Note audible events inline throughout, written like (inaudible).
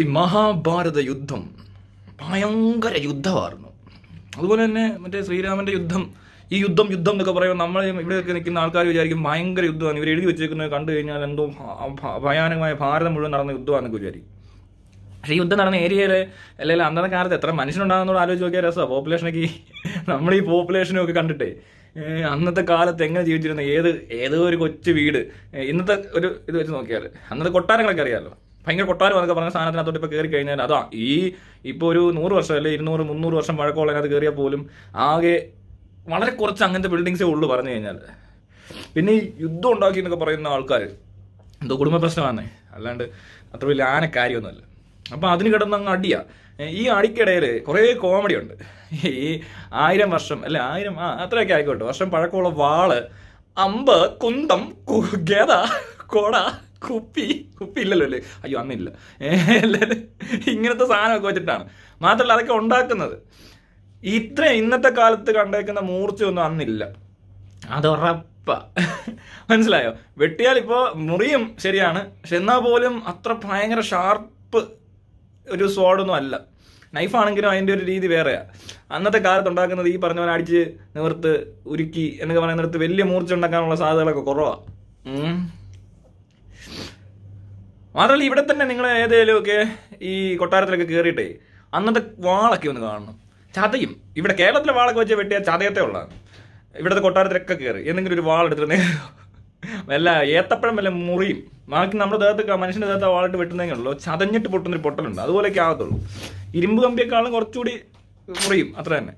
ഈ മഹാഭാരത യുദ്ധം ഭയങ്കര യുദ്ധമായിരുന്നു അതുപോലെ തന്നെ മറ്റേ ശ്രീരാമന്റെ യുദ്ധം ഈ യുദ്ധം യുദ്ധം എന്നൊക്കെ പറയുമ്പോൾ നമ്മൾ ഇവിടെയൊക്കെ നിൽക്കുന്ന ആൾക്കാർ വിചാരിക്കും ഭയങ്കര യുദ്ധമാണ് ഇവർ എഴുതി വെച്ചിരിക്കുന്നത് കണ്ടു കഴിഞ്ഞാൽ എന്തോ ഭയാനകമായ ഭാരതം മുഴുവൻ നടന്ന യുദ്ധമാണെന്നൊക്കെ വിചാരിക്കും പക്ഷേ ഈ യുദ്ധം നടന്ന ഏരിയയിലെ അല്ലെങ്കിൽ അന്നത്തെ കാലത്ത് എത്ര മനുഷ്യനുണ്ടാകുന്നതോട് ആലോചിച്ച് നോക്കിയാൽ രസമാണ് പോപ്പുലേഷനൊക്കെ ഈ (laughs) നമ്മൾ ഈ പോപ്പുലേഷനും ഒക്കെ കണ്ടിട്ടേ അന്നത്തെ കാലത്ത് എങ്ങനെ ജീവിച്ചിരുന്ന ഏത് ഏതോ ഒരു കൊച്ചു വീട് ഇന്നത്തെ ഒരു ഇത് വെച്ച് നോക്കിയാൽ അന്നത്തെ കൊട്ടാരങ്ങളൊക്കെ അറിയാമല്ലോ ഭയങ്കര കൊട്ടാരം എന്നൊക്കെ പറഞ്ഞ സാധനത്തിനകത്തോട്ട് ഇപ്പോൾ കയറി കഴിഞ്ഞാൽ അതാ ഈ ഇപ്പോൾ ഒരു നൂറ് വർഷം അല്ലെ ഇരുന്നൂറ് മുന്നൂറ് വർഷം വഴക്കമുള്ള അതിനകത്ത് കയറിയാൽ പോലും ആകെ വളരെ കുറച്ച് അങ്ങനത്തെ ബിൽഡിങ്സേ ഉള്ളൂ പറഞ്ഞു കഴിഞ്ഞാൽ പിന്നെ ഈ യുദ്ധം ഉണ്ടാക്കി എന്നൊക്കെ പറയുന്ന ആൾക്കാർ എന്തോ കുടുംബ പ്രശ്നമാണ് അല്ലാണ്ട് അത്ര വലിയ ആന കാര്യമൊന്നുമല്ല അപ്പം അതിന് കിടന്ന് അങ്ങ് അടിയാ ഈ അടിക്കിടയിൽ കുറേ കോമഡി ഉണ്ട് ഈ ആയിരം വർഷം അല്ലെ ആയിരം ആ അത്രയൊക്കെ ആയിക്കോട്ടെ വർഷം പഴക്കമുള്ള വാള് അമ്പ് കുന്തം ഗേത കോട കുപ്പി കുപ്പി ഇല്ലല്ലോ അല്ലേ അയ്യോ അന്നില്ല എല്ലാവരും ഇങ്ങനത്തെ സാധനമൊക്കെ വെച്ചിട്ടാണ് മാത്രമല്ല അതൊക്കെ ഉണ്ടാക്കുന്നത് ഇത്ര ഇന്നത്തെ കാലത്ത് കണ്ടേക്കുന്ന മൂർച്ചയൊന്നും അന്നില്ല ഉറപ്പ മനസ്സിലായോ വെട്ടിയാൽ ഇപ്പോൾ മുറിയും ശരിയാണ് പക്ഷെ എന്നാൽ പോലും അത്ര ഭയങ്കര ഷാർപ്പ് ഒരു സ്വാഡൊന്നും അല്ല നൈഫാണെങ്കിലും അതിൻ്റെ ഒരു രീതി വേറെയാണ് അന്നത്തെ കാലത്ത് ഉണ്ടാക്കുന്നത് ഈ പറഞ്ഞ പോലെ അടിച്ച് നിവർത്ത് ഉരുക്കി എന്നൊക്കെ പറയുന്നിടത്ത് വലിയ മൂർച്ച ഉണ്ടാക്കാനുള്ള സാധ്യതകളൊക്കെ കുറവാണ് മാത്രമല്ല ഇവിടെ തന്നെ നിങ്ങൾ ഏതെങ്കിലുമൊക്കെ ഈ കൊട്ടാരത്തിലൊക്കെ കയറിയിട്ടേ അന്നത്തെ വാളൊക്കെ ഒന്ന് കാണണം ചതയും ഇവിടെ കേരളത്തിലെ വാളൊക്കെ വെച്ച് വെട്ടിയ ചതയത്തെ ഉള്ളതാണ് ഇവിടുത്തെ കൊട്ടാരത്തിലൊക്കെ കയറി എന്തെങ്കിലും ഒരു വാളെടുത്തിരുന്നേ വല്ല ഏത്തപ്പഴം വല്ല മുറിയും ബാക്കി നമ്മുടെ ദേഹത്ത് മനുഷ്യൻ്റെ ദേഹത്ത് വാളിട്ട് വെട്ടുന്നതെങ്കിലുള്ളൂ ചതഞ്ഞിട്ട് പൊട്ടുന്നൊരു പൊട്ടലുണ്ട് അതുപോലെയൊക്കെ ആകത്തുള്ളൂ ഇരുമ്പ് കമ്പിയെക്കാളും കുറച്ചുകൂടി മുറിയും അത്ര തന്നെ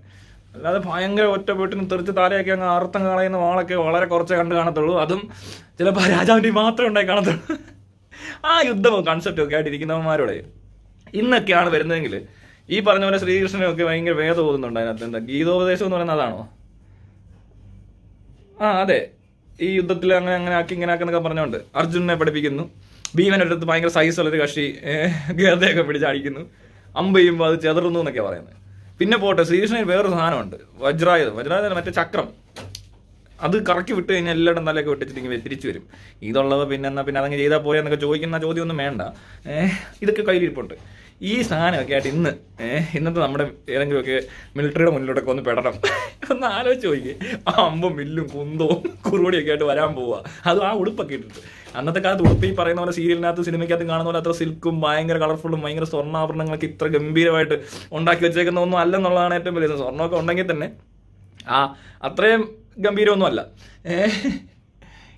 അല്ലാതെ ഭയങ്കര ഒറ്റ വീട്ടിന് തെറിച്ച് താരയൊക്കെ അങ്ങ് അർത്ഥം കളയുന്ന വാളൊക്കെ വളരെ കുറച്ചേ കണ്ട് കാണത്തുള്ളൂ അതും ചിലപ്പോൾ രാജാവിൻ്റെ മാത്രമേ ഉണ്ടായി കാണത്തുള്ളൂ ആ യുദ്ധമോ കൺസെപ്റ്റോ ഒക്കെ ആയിട്ടിരിക്കുന്നവന്മാരോടെ ഇന്നൊക്കെയാണ് വരുന്നതെങ്കിൽ ഈ പറഞ്ഞ പോലെ ശ്രീകൃഷ്ണനൊക്കെ ഭയങ്കര വേദം ഓതുന്നുണ്ട് അതിനകത്ത് എന്താ ഗീതോപദേശം എന്ന് പറയുന്നത് അതാണോ ആ അതെ ഈ യുദ്ധത്തിൽ അങ്ങനെ അങ്ങനെ ആക്കി ഇങ്ങനെ ആക്കുന്നൊക്കെ പറഞ്ഞുകൊണ്ട് അർജുനെ പഠിപ്പിക്കുന്നു ഭീമൻ അടുത്ത് ഭയങ്കര സൈസുള്ളൊരു കക്ഷി ഗർദയൊക്കെ പിടിച്ചടിക്കുന്നു ചെയ്യുമ്പോൾ അത് ചെതറുന്നു എന്നൊക്കെ പറയുന്നത് പിന്നെ പോട്ടെ ശ്രീകൃഷ്ണൻ വേറൊരു സാധനമുണ്ട് വജ്രായുധം വജ്രായുധം മറ്റേ ചക്രം അത് കറക്കി വിട്ട് കഴിഞ്ഞാൽ എല്ലാവരും തലയൊക്കെ വിട്ടിച്ചിട്ട് തിരിച്ചു വരും ഇതുള്ളത് പിന്നെ എന്നാൽ പിന്നെ അതങ്ങ് ചെയ്താൽ പോയാൽ എന്നൊക്കെ ചോദിക്കുന്ന ചോദ്യമൊന്നും വേണ്ട ഇതൊക്കെ കയ്യിലിരിപ്പുണ്ട് ഈ സാധനമൊക്കെ ആയിട്ട് ഇന്ന് ഇന്നത്തെ നമ്മുടെ ഏതെങ്കിലുമൊക്കെ മിലിറ്ററിയുടെ മുന്നിലോട്ടൊക്കെ ഒന്ന് പെടണം ഒന്ന് ആലോചിച്ച് നോക്കി ആ അമ്പും മില്ലും കുന്തവും കുറുവടിയൊക്കെ ആയിട്ട് വരാൻ പോവുക അതും ആ ഉടുപ്പൊക്കെ ഇട്ടിട്ട് അന്നത്തെ കാലത്ത് ഉടുപ്പ് ഈ പറയുന്ന പോലെ സീരിയലിനകത്ത് സിനിമയ്ക്കകത്ത് കാണുന്ന പോലെ അത്ര സിൽക്കും ഭയങ്കര കളർഫുള്ളും ഭയങ്കര സ്വർണ്ണാഭരണങ്ങളൊക്കെ ഇത്ര ഗംഭീരമായിട്ട് ഉണ്ടാക്കി വെച്ചേക്കുന്ന ഒന്നും അല്ലെന്നുള്ളതാണ് ഏറ്റവും വലിയ സ്വർണ്ണമൊക്കെ ഉണ്ടെങ്കിൽ തന്നെ ആ അത്രയും ഗംഭീരമൊന്നും അല്ല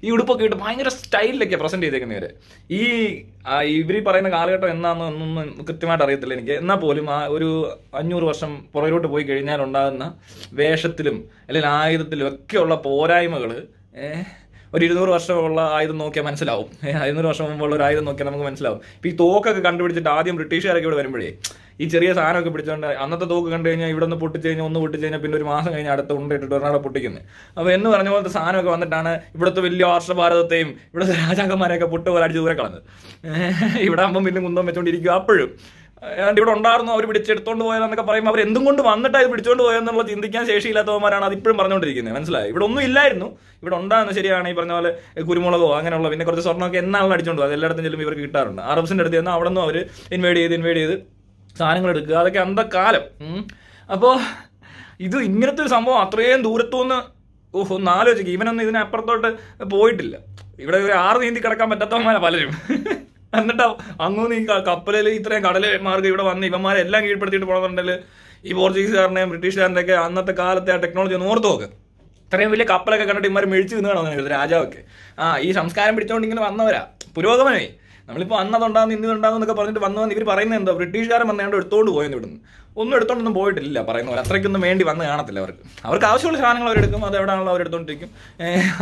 ഈ ഉടുപ്പൊക്കെ ഇട്ട് ഭയങ്കര സ്റ്റൈലിലൊക്കെ പ്രസന്റ് ചെയ്തേക്കുന്ന ഇവര് ഈ ഇവർ പറയുന്ന കാലഘട്ടം എന്താണെന്നൊന്നും ഒന്നും കൃത്യമായിട്ട് അറിയത്തില്ല എനിക്ക് എന്നാൽ പോലും ആ ഒരു അഞ്ഞൂറ് വർഷം പുറകിലോട്ട് പോയി കഴിഞ്ഞാൽ ഉണ്ടാകുന്ന വേഷത്തിലും അല്ലെങ്കിൽ ആയുധത്തിലും ഒക്കെയുള്ള പോരായ്മകൾ ഏഹ് ഒരു ഇരുന്നൂറ് വർഷമുള്ള ആയുധം നോക്കിയാൽ മനസ്സിലാവും ഇരുന്നൂറ് വർഷം മുമ്പുള്ള ഒരു ആയുധം നോക്കിയാൽ നമുക്ക് മനസ്സിലാവും ഈ തോക്കൊക്കെ കണ്ടുപിടിച്ചിട്ട് ആദ്യം ബ്രിട്ടീഷുകാരൊക്കെ ഇവിടെ വരുമ്പോഴേ ഈ ചെറിയ സാധനമൊക്കെ പിടിച്ചുകൊണ്ട് അന്നത്തെ തോക്ക് കണ്ടു കഴിഞ്ഞാൽ ഇവിടെ നിന്ന് പൊട്ടിച്ച് കഴിഞ്ഞാൽ ഒന്ന് പൊട്ടിച്ച് കഴിഞ്ഞാൽ പിന്നെ ഒരു മാസം കഴിഞ്ഞാൽ അടുത്ത ഉണ്ടിട്ടിട്ട് ഒരാളെ പൊട്ടിക്കുന്നത് അപ്പോൾ എന്ന് പറഞ്ഞ പോലത്തെ സാധനമൊക്കെ വന്നിട്ടാണ് ഇവിടുത്തെ വലിയ വർഷഭാരതത്തെയും ഇവിടുത്തെ രാജാക്കന്മാരെയൊക്കെ പൊട്ട് പോലെ ദൂരെ കളഞ്ഞത് ഇവിടെ ആകുമ്പോൾ വലിയ കുന്തം വെച്ചുകൊണ്ടിരിക്കും അപ്പോഴും ഏതാണ്ട് ഇവിടെ ഉണ്ടായിരുന്നു അവർ പിടിച്ചെടുത്തോണ്ട് പോയതെന്നൊക്കെ പറയുമ്പോൾ അവർ എന്തും കൊണ്ട് വന്നിട്ട് അത് പിടിച്ചോണ്ട് പോയെന്നുള്ള ചിന്തിക്കാൻ ശേഷിയില്ലാത്തവന്മാരാണ് അതിപ്പോഴും പറഞ്ഞുകൊണ്ടിരിക്കുന്നത് മനസ്സിലായി ഇവിടെ ഒന്നും ഇല്ലായിരുന്നു ഇവിടെ ഉണ്ടാകുന്ന ശരിയാണ് ഈ പറഞ്ഞ പോലെ കുരുമുളകോ അങ്ങനെയുള്ള പിന്നെ കുറച്ച് സ്വർണ്ണമൊക്കെ എന്നാളും അടിച്ചുകൊണ്ട് പോകും എല്ലായിടത്തും ചെല്ലുമ്പോൾ ഇവർക്ക് കിട്ടാറുണ്ട് അറബ്സിൻ്റെ അടുത്ത് തന്നെ അവിടെ നിന്ന് അവർ ഇൻവേഡ് ചെയ്ത് ഇൻവേഡ് ചെയ്ത് സാധനങ്ങൾ എടുക്കുക അതൊക്കെ അന്ത കാലം അപ്പോൾ ഇത് ഇങ്ങനത്തെ ഒരു സംഭവം അത്രയും ദൂരത്തുനിന്ന് ഓഹ് ഒന്ന് ആലോചിക്കുക ഇവനൊന്നും ഇതിനപ്പുറത്തോട്ട് പോയിട്ടില്ല ഇവിടെ ഒരു ആറ് നീന്തി കിടക്കാൻ പറ്റാത്തവന്മാരാണ് പലരും എന്നിട്ടോ അങ്ങോന്ന് ഈ കപ്പലിൽ ഇത്രയും കടൽ മാർഗം ഇവിടെ വന്ന് ഇവന്മാരെല്ലാം കീഴ്പ്പെടുത്തിയിട്ട് പോകണമെന്നുണ്ടെങ്കിൽ ഈ പോർച്ചുഗീസുകാരനെയും ഒക്കെ അന്നത്തെ കാലത്തെ ആ ടെക്നോളജി ഒന്ന് ഓർത്ത് നോക്ക് ഇത്രയും വലിയ കപ്പലൊക്കെ കണ്ടിട്ട് ഇമാർ മിഴിച്ചു നിന്ന് കാണുന്നു രാജാവൊക്കെ ആ ഈ സംസ്കാരം പിടിച്ചോണ്ട് ഇങ്ങനെ വന്നവരാ പുരോഗമനേ നമ്മളിപ്പോൾ അന്നതുണ്ടാകുന്നു ഇന്നതുണ്ടാകുന്നു പറഞ്ഞിട്ട് വന്നു വന്ന് ഇവർ പറയുന്നത് എന്താ ബ്രിട്ടീഷുകാരൻ വന്നതുകൊണ്ട് എടുത്തോണ്ട് പോയെന്ന് ഇവിടുന്ന് ഒന്നും എടുത്തോണ്ടൊന്നും പോയിട്ടില്ല പറയുന്ന പോലെ അത്രയ്ക്കൊന്നും വേണ്ടി വന്ന് കാണത്തില്ല അവർക്ക് അവർക്ക് ആവശ്യമുള്ള സാധനങ്ങൾ അവരെടുക്കും അത് എവിടെയാണല്ലോ എടുത്തോണ്ടിരിക്കും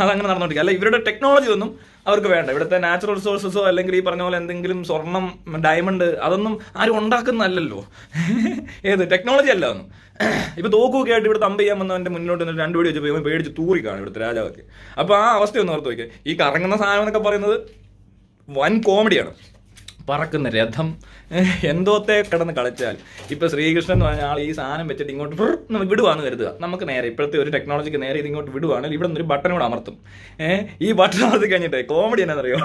അതങ്ങനെ നടന്നുകൊണ്ടിരിക്കും അല്ല ഇവരുടെ ടെക്നോളജി ഒന്നും അവർക്ക് വേണ്ട ഇവിടുത്തെ നാച്ചുറൽ റിസോഴ്സസോ അല്ലെങ്കിൽ ഈ പറഞ്ഞ പോലെ എന്തെങ്കിലും സ്വർണം ഡയമണ്ട് അതൊന്നും ആരും ഉണ്ടാക്കുന്നതല്ലല്ലോ ഏത് ടെക്നോളജി അല്ല ഒന്നും ഇപ്പൊ തോക്കുമൊക്കെ ആയിട്ട് ഇവിടെ തമ്പ് ചെയ്യാൻ വന്നവന്റെ മുന്നോട്ട് നിന്ന് രണ്ട് വീഡിയോ വെച്ച് പേടിച്ച് കാണും ഇവിടുത്തെ രാജാവൊക്കെ അപ്പൊ ആ അവസ്ഥ ഒന്ന് ഓർത്ത് വയ്ക്കുക ഈ കറങ്ങുന്ന സാധനം എന്നൊക്കെ പറയുന്നത് വൻ കോമഡിയാണ് പറക്കുന്ന രഥം എന്തോത്തെ കിടന്ന് കളിച്ചാൽ ഇപ്പോൾ ശ്രീകൃഷ്ണൻ എന്ന് പറഞ്ഞ ആൾ ഈ സാധനം വെച്ചിട്ട് ഇങ്ങോട്ട് നമുക്ക് വിടുവാന്ന് കരുതുക നമുക്ക് നേരെ ഇപ്പോഴത്തെ ഒരു ടെക്നോളജിക്ക് നേരെ ഇതിങ്ങോട്ട് വിടുവാണെങ്കിൽ ഇവിടെ നിന്നൊരു ബട്ടൺ കൂടെ അമർത്തും ഈ ബട്ടൺ അമർത്തി കഴിഞ്ഞിട്ട് കോമഡി എന്നാണെന്നറിയോ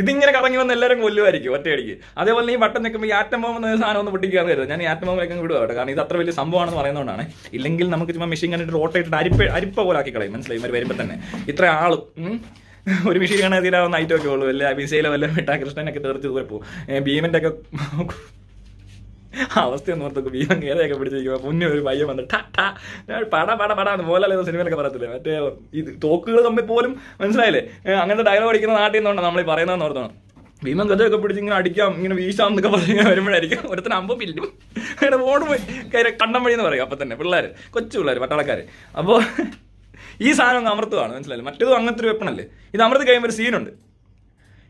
ഇതിങ്ങനെ കറങ്ങി വന്ന് എല്ലാവരും കൊല്ലുമായിരിക്കും ഒറ്റയടിക്ക് അതേപോലെ ഈ ബട്ടൺ നിൽക്കുമ്പോൾ ഈ ആറ്റം ബോംബ് സാധനം ഒന്ന് പൊട്ടിക്കാന്ന് കരുതും ഞാൻ ഈ ആറ്റം ബോംബിലേക്ക് വിടുക കേട്ടോ കാരണം ഇത് അത്ര വലിയ സംഭവമാണെന്ന് പറയുന്നതുകൊണ്ടാണ് ഇല്ലെങ്കിൽ നമുക്ക് ചുമ്മാ മെഷീൻ കണ്ടിട്ട് റോട്ടേറ്റ് അരിപ്പ അരിപ്പ പോലാക്കി കളയും മനസ്സിലായി ഇവർ വരുമ്പോൾ തന്നെ ഇത്ര ആളും ഒരു മിഷീൻ കാണാൻ തീരാവുന്ന നൈറ്റ് ഒക്കെ ഉള്ളൂ അല്ലെ വിസയിലെ വല്ല മിട്ടാകൃഷ്ണനൊക്കെ തെറിച്ച് ദൂരെ പോകും ഭീമന്റെ ഒക്കെ അവസ്ഥയൊന്നും ഓർത്തു ഭീമൻ കേരളൊക്കെ പിടിച്ചിരിക്കുമ്പോൾ മുന്നേ ഒരു പയ്യൻ വന്ന് ടാ പട പട പട എന്ന് മോഹൻലാൽ സിനിമയിലൊക്കെ പറയത്തില്ലേ മറ്റേ ഇത് തോക്കുകൾ തമ്മിൽ പോലും മനസ്സിലായില്ലേ അങ്ങനത്തെ ഡയലോഗ് അടിക്കുന്ന നാട്ടിൽ നിന്നുണ്ടോ നമ്മൾ പറയുന്നതെന്ന് ഓർത്തണം ഭീമൻ കഥയൊക്കെ പിടിച്ച് ഇങ്ങനെ അടിക്കാം ഇങ്ങനെ വീശാം എന്നൊക്കെ പറഞ്ഞ് വരുമ്പോഴായിരിക്കും ഒരുത്തിന് അമ്പം പില്ലും അങ്ങനെ ഓടുമ്പോൾ കണ്ണം വഴി എന്ന് പറയും അപ്പം തന്നെ പിള്ളേർ കൊച്ചു പിള്ളേർ പട്ടാളക്കാർ അപ്പോൾ ഈ സാധനം ഒന്ന് അമർത്തുവാണ് മനസ്സിലായില്ലേ മറ്റേതും അങ്ങനത്തെ ഒരു വെപ്പണല്ലേ ഇത് അമൃത് കഴിയുമ്പോൾ ഒരു സീനുണ്ട്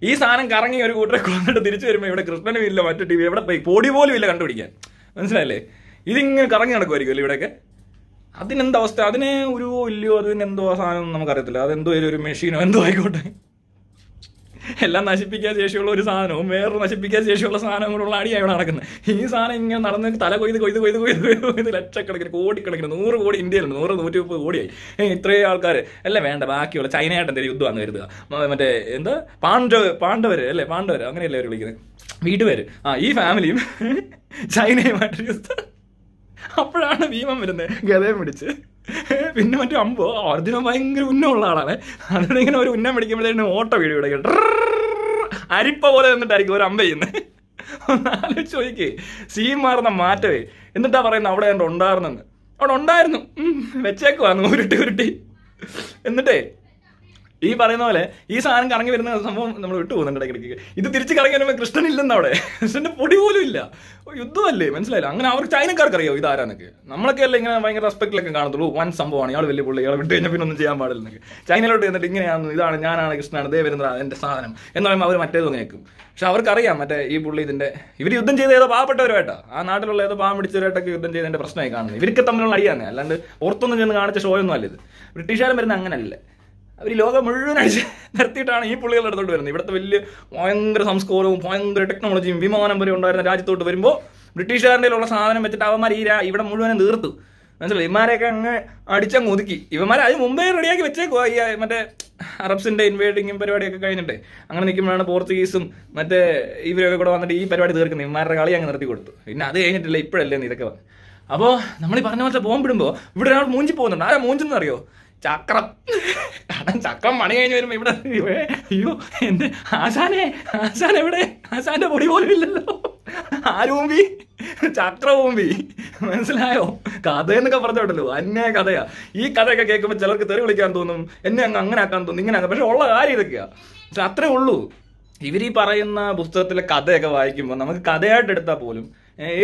ഈ സാധനം കറങ്ങി ഒരു കൂട്ടരെ കൊണ്ടിട്ട് തിരിച്ചു വരുമ്പോൾ ഇവിടെ കൃഷ്ണനും ഇല്ല മറ്റു ടി വി എവിടെ പോയി പൊടി പോലും ഇല്ല കണ്ടുപിടിക്കാൻ മനസ്സിലായില്ലേ ഇതിങ്ങനെ കറങ്ങി നടക്കുമായിരിക്കും അല്ലേ ഇവിടെയൊക്കെ അതിനെന്താ അവസ്ഥ അതിനെ ഒരു ഇല്ലയോ അതിനെന്തോ സാധനം നമുക്കറിയത്തില്ല അതെന്തോ ഒരു മെഷീനോ എന്തോ ആയിക്കോട്ടെ എല്ലാം നശിപ്പിക്കാൻ ശേഷിയുള്ള ഒരു സാധനവും വേറൊരു നശിപ്പിക്കാൻ ശേഷിയുള്ള സാധനവും കൂടെയുള്ള അടിയാണ് ഇവിടെ നടക്കുന്നത് ഈ സാധനം ഇങ്ങനെ നടന്ന് തല കൊയ്ത് കൊയ്ത് കൊയ്ത് കൊയ്ത് കൊയ്ത് കൊയ്ത് ലക്ഷക്കണക്കിന് കോടിക്കണക്കിന് നൂറ് കോടി ഇന്ത്യയിലുണ്ട് നൂറ് നൂറ്റി മുപ്പത് കോടിയായി ഇത്രയും ആൾക്കാർ അല്ല വേണ്ട ബാക്കിയുള്ള ചൈനയായിട്ട് എന്തെങ്കിലും യുദ്ധമാണ് കരുതുക മറ്റേ എന്താ പാണ്ഡവ പാണ്ഡവർ അല്ലേ പാണ്ഡവർ അങ്ങനെയല്ലേ അവർ വിളിക്കുന്നത് വീട്ടുപേര് ആ ഈ ഫാമിലിയും ചൈനയുമായിട്ട് യുദ്ധം അപ്പോഴാണ് ഭീമം വരുന്നത് ഗതയെ പിടിച്ച് പിന്നെ മറ്റേ അമ്പ് അർജുനൻ ഭയങ്കര ഉള്ള ആളാണ് അതുകൊണ്ട് ഇങ്ങനെ ഒരു ഉന്നം പിടിക്കുമ്പോഴത്തേക്കും ഓട്ട വീട് ഇവിടെ അരിപ്പ പോലെ നിന്നിട്ടായിരിക്കും ഒരു അമ്പ ചെയ്യുന്നത് ഒന്ന് ആലോചിച്ച് സീൻ മാറുന്ന മാറ്റവേ എന്നിട്ടാ പറയുന്നത് അവിടെ എൻ്റെ ഉണ്ടായിരുന്നെന്ന് അവിടെ ഉണ്ടായിരുന്നു വെച്ചേക്കുവാന്ന് ഉരുട്ടി ഉരുട്ടി എന്നിട്ടേ ഈ പറയുന്ന പോലെ ഈ സാധനം കറങ്ങി വരുന്ന സംഭവം നമ്മൾ വിട്ടു പോകുന്നുണ്ട് ഇടയ്ക്ക് ഇത് തിരിച്ച് കറങ്ങി വരുമ്പോൾ കൃഷ്ണൻ ഇല്ലെന്ന് അവിടെ കൃഷ്ണന്റെ പൊടി പോലും ഇല്ല യുദ്ധമല്ലേ മനസ്സിലായില്ല അങ്ങനെ അവർക്ക് ചൈനക്കാർക്ക് അറിയോ ഇതാരാന്നൊക്കെ നമ്മളൊക്കെ അല്ലേ ഇങ്ങനെ ഭയങ്കര റെസ്പെക്റ്റിലൊക്കെ കാണത്തുള്ളൂ വൻ സംഭവമാണ് ഇയാൾ വലിയ പുള്ളി ഇയാളെ വിട്ടു കഴിഞ്ഞാൽ പിന്നെ ഒന്നും ചെയ്യാൻ പാടില്ല പാടില്ലെന്നൊക്കെ ചൈനയിലോട്ട് എന്നിട്ട് ഇങ്ങനെയാണ് ഇതാണ് ഞാനാണ് കൃഷ്ണനാണ് ദേവേന്ദ്ര എന്റെ സാധനം എന്ന് പറയുമ്പോൾ അവർ മറ്റേത് തോന്നിയേക്കും പക്ഷെ അവർക്കറിയാം മറ്റേ ഈ പുള്ളി ഇതിന്റെ ഇവർ യുദ്ധം ചെയ്ത ഏതോ പാവപ്പെട്ടവരുമായിട്ടാ ആ നാട്ടിലുള്ള ഏതോ പാവം പിടിച്ചവരായിട്ടൊക്കെ യുദ്ധം ചെയ്തതിന്റെ പ്രശ്നമായി കാണുന്നത് ഇവർക്ക് തമ്മിലുള്ള അറിയാന്നെ അല്ലാണ്ട് ഓർത്തൊന്നും ചെന്ന് കാണിച്ച ഷോയൊന്നും അല്ല ഇത് ബ്രിട്ടീഷുകാരും വരുന്ന അങ്ങനല്ലേ അവർ ലോകം മുഴുവൻ അടിച്ച് നിർത്തിയിട്ടാണ് ഈ പുള്ളികൾ എടുത്തോട്ട് വരുന്നത് ഇവിടുത്തെ വലിയ ഭയങ്കര സംസ്കാരവും ഭയങ്കര ടെക്നോളജിയും വിമാനം വരെ ഉണ്ടായിരുന്ന രാജ്യത്തോട്ട് വരുമ്പോൾ ബ്രിട്ടീഷുകാരുടെ സാധനം വെച്ചിട്ട് അവന്മാർ ഈ ഇവിടെ മുഴുവനും തീർത്തു മനസ്സിലായി ഇവന്മാരെയൊക്കെ അങ്ങ് അടിച്ചങ്ങ് ഒതുക്കി ഇവന്മാരെ അത് മുമ്പേ റെഡിയാക്കി വെച്ചേക്കുവാ ഈ മറ്റേ അറബ്സിന്റെ ഇൻവേഡിങ്ങും പരിപാടിയൊക്കെ കഴിഞ്ഞിട്ട് അങ്ങനെ നിൽക്കുമ്പോഴാണ് പോർച്ചുഗീസും മറ്റേ ഇവരൊക്കെ കൂടെ വന്നിട്ട് ഈ പരിപാടി തീർക്കുന്നത് ഇവന്മാരുടെ കളി അങ്ങ് നിർത്തി കൊടുത്തു പിന്നെ അത് കഴിഞ്ഞിട്ടില്ല ഇപ്പോഴല്ലേ ഇതൊക്കെ അപ്പോൾ നമ്മൾ ഈ പറഞ്ഞ പോലത്തെ ബോംബിടുമ്പോൾ ഇവിടെ ഒരാൾ മൂഞ്ചി പോകുന്നുണ്ട് ആരാ മൂഞ്ചെന്ന് അറിയോ ചക്രം കാരണം ചക്രം പണി കഴിഞ്ഞ് വരുമ്പോ ഇവിടെ അയ്യോ എൻ്റെ ആശാനെ ആശാൻ എവിടെ ആശാന്റെ പൊടി പോലും ഇല്ലല്ലോ ആരൂമ്പി ചക്രവൂമ്പി മനസ്സിലായോ കഥ എന്നൊക്കെ പറഞ്ഞോട്ടല്ലോ അന്യായ കഥയാ ഈ കഥയൊക്കെ കേൾക്കുമ്പോൾ ചിലർക്ക് തെറി വിളിക്കാൻ തോന്നും എന്നെ അങ്ങ് അങ്ങനെ ആക്കാൻ തോന്നും ഇങ്ങനെ ആക്കാം പക്ഷെ ഉള്ള കാര്യം ഇതൊക്കെയാ പക്ഷെ അത്രേ ഉള്ളൂ ഇവർ ഈ പറയുന്ന പുസ്തകത്തിലെ കഥയൊക്കെ വായിക്കുമ്പോൾ നമുക്ക് കഥയായിട്ട് എടുത്താൽ പോലും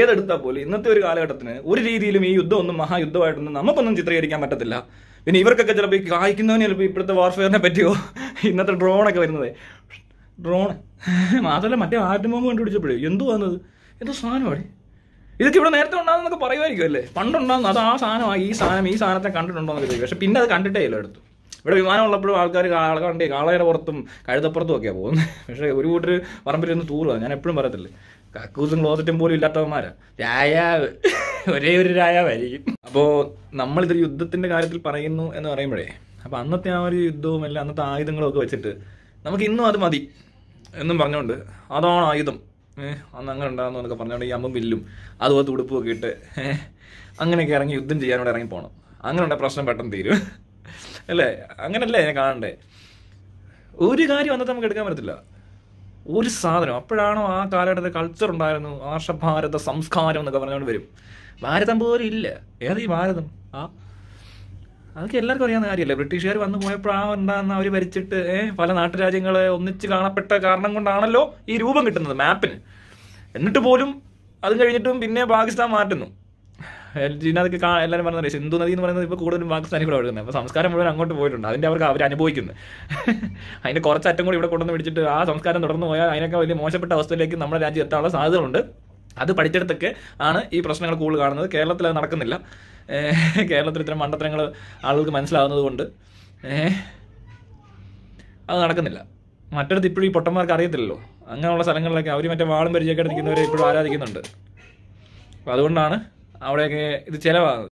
ഏതെടുത്താൽ പോലും ഇന്നത്തെ ഒരു കാലഘട്ടത്തിന് ഒരു രീതിയിലും ഈ യുദ്ധമൊന്നും മഹായുദ്ധമായിട്ടൊന്നും നമുക്കൊന്നും ചിത്രീകരിക്കാൻ പറ്റത്തില്ല പിന്നെ ഇവർക്കൊക്കെ ചിലപ്പോൾ ഈ കായ്ക്കുന്നവന് ചിലപ്പോൾ ഇപ്പോഴത്തെ വാർഫെയറിനെ പറ്റിയോ ഇന്നത്തെ ഡ്രോണൊക്കെ വരുന്നത് ഡ്രോൺ മാത്രമല്ല മറ്റേ ബോംബ് കണ്ടുപിടിച്ചപ്പോഴേ എന്തു വന്നത് എന്തോ സാധനമാണ് ഇതൊക്കെ ഇവിടെ നേരത്തെ ഉണ്ടാകുന്നൊക്കെ പറയുമായിരിക്കും അല്ലേ പണ്ടുണ്ടാകുന്നു അത് ആ സാധനമാണ് ഈ സാധനം ഈ സാധനത്തെ കണ്ടിട്ടുണ്ടോ എന്ന് ചോദിക്കും പക്ഷെ പിന്നെ അത് കണ്ടിട്ടേ ഇല്ല എടുത്തു ഇവിടെ വിമാനം ഉള്ളപ്പോഴും ആൾക്കാർ ആളെ കണ്ടി കാളയുടെ പുറത്തും കഴുതപ്പുറത്തും ഒക്കെയാണ് പോകുന്നത് പക്ഷേ ഒരു കൂട്ടർ പറമ്പിലൊന്ന് തൂറുക ഞാൻ എപ്പോഴും പറയത്തില്ലേ കക്കൂസും ക്ലോസറ്റും പോലും ഇല്ലാത്തവന്മാരാ രായാവ് (laughs) ഒരേ ഒരു രായാവായിരിക്കും അപ്പോൾ നമ്മളിതൊരു യുദ്ധത്തിൻ്റെ കാര്യത്തിൽ പറയുന്നു എന്ന് പറയുമ്പോഴേ അപ്പോൾ അന്നത്തെ ആ ഒരു യുദ്ധവും എല്ലാം അന്നത്തെ ആയുധങ്ങളും ഒക്കെ വെച്ചിട്ട് നമുക്ക് ഇന്നും അത് മതി എന്നും പറഞ്ഞുകൊണ്ട് അതാണ് ആയുധം അന്ന് അങ്ങനെ ഉണ്ടാകുന്നു എന്നൊക്കെ പറഞ്ഞുകൊണ്ട് ഈ അമ്മ വില്ലും അതുപോലത്തെ ഒക്കെ ഇട്ട് അങ്ങനെയൊക്കെ ഇറങ്ങി യുദ്ധം ചെയ്യാനോട് ഇറങ്ങി പോകണം അങ്ങനെ ഉണ്ടെങ്കിൽ പ്രശ്നം പെട്ടെന്ന് തീരും അല്ലേ അങ്ങനല്ലേ ഞാൻ കാണണ്ടേ ഒരു കാര്യം അന്നത്തെ നമുക്ക് എടുക്കാൻ പറ്റത്തില്ല ഒരു സാധനം അപ്പോഴാണോ ആ കാലഘട്ടത്തിൽ കൾച്ചർ ഉണ്ടായിരുന്നു ആർഷഭാരത സംസ്കാരം എന്നൊക്കെ പറഞ്ഞുകൊണ്ട് വരും ഭാരതം പോലും ഇല്ല ഏതീ ഭാരതം ആ അതൊക്കെ എല്ലാവർക്കും അറിയാവുന്ന കാര്യമല്ലേ ബ്രിട്ടീഷുകാർ വന്നു പോയപ്പോഴാണ് എന്താന്ന് അവർ ഭരിച്ചിട്ട് പല നാട്ടുരാജ്യങ്ങളെ ഒന്നിച്ച് കാണപ്പെട്ട കാരണം കൊണ്ടാണല്ലോ ഈ രൂപം കിട്ടുന്നത് മാപ്പിന് എന്നിട്ട് പോലും അത് കഴിഞ്ഞിട്ടും പിന്നെ പാകിസ്ഥാൻ മാറ്റുന്നു ഇതിനകത്ത് എല്ലാവരും പറഞ്ഞത് സിന്ധു നദി എന്ന് പറയുന്നത് ഇപ്പോൾ കൂടുതലും പാകിസ്ഥാനിൽ കൂടെ ഒഴുകുന്നത് അപ്പോൾ സംസ്കാരം മുഴുവൻ അങ്ങോട്ട് പോയിട്ടുണ്ട് അതിൻ്റെ അവർക്ക് അവർ അനുഭവിക്കുന്നത് അതിൻ്റെ കുറച്ച് അറ്റം കൂടി ഇവിടെ കൊണ്ടുവന്ന് പിടിച്ചിട്ട് ആ സംസ്കാരം തുടർന്ന് പോയാൽ അതിനൊക്കെ വലിയ മോശപ്പെട്ട അവസ്ഥയിലേക്ക് നമ്മുടെ രാജ്യം എത്താനുള്ള സാധ്യതകളുണ്ട് അത് പഠിച്ചെടുത്തൊക്കെ ആണ് ഈ പ്രശ്നങ്ങൾ കൂടുതൽ കാണുന്നത് കേരളത്തിൽ അത് നടക്കുന്നില്ല കേരളത്തിൽ ഇത്തരം മണ്ടത്തരങ്ങൾ ആളുകൾക്ക് മനസ്സിലാവുന്നത് കൊണ്ട് അത് നടക്കുന്നില്ല മറ്റടുത്ത് ഇപ്പോഴും ഈ പൊട്ടന്മാർക്ക് അറിയത്തില്ലല്ലോ അങ്ങനെയുള്ള സ്ഥലങ്ങളിലൊക്കെ അവർ മറ്റേ വാളും പരിചയമൊക്കെ നിൽക്കുന്നവരെ ഇപ്പോഴും ആരാധിക്കുന്നുണ്ട് അപ്പോൾ അതുകൊണ്ടാണ് അവിടെയൊക്കെ ഇത് ചിലവാകുന്നത്